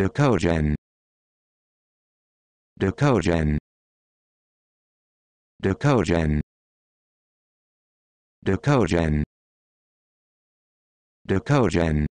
Decogen. Decogen. Decogen. Decogen. Decogen.